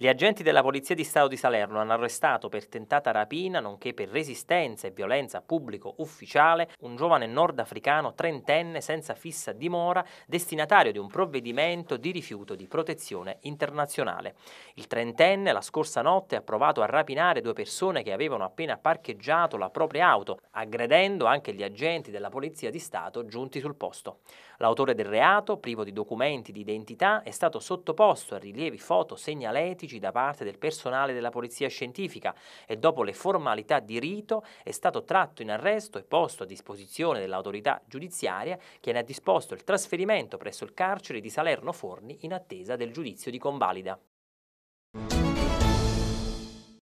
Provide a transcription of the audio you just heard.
Gli agenti della Polizia di Stato di Salerno hanno arrestato per tentata rapina, nonché per resistenza e violenza pubblico ufficiale, un giovane nordafricano trentenne senza fissa dimora, destinatario di un provvedimento di rifiuto di protezione internazionale. Il trentenne la scorsa notte ha provato a rapinare due persone che avevano appena parcheggiato la propria auto, aggredendo anche gli agenti della Polizia di Stato giunti sul posto. L'autore del reato, privo di documenti di identità, è stato sottoposto a rilievi foto segnaletici scientifici da parte del personale della polizia scientifica e dopo le formalità di rito è stato tratto in arresto e posto a disposizione dell'autorità giudiziaria che ne ha disposto il trasferimento presso il carcere di Salerno Forni in attesa del giudizio di convalida.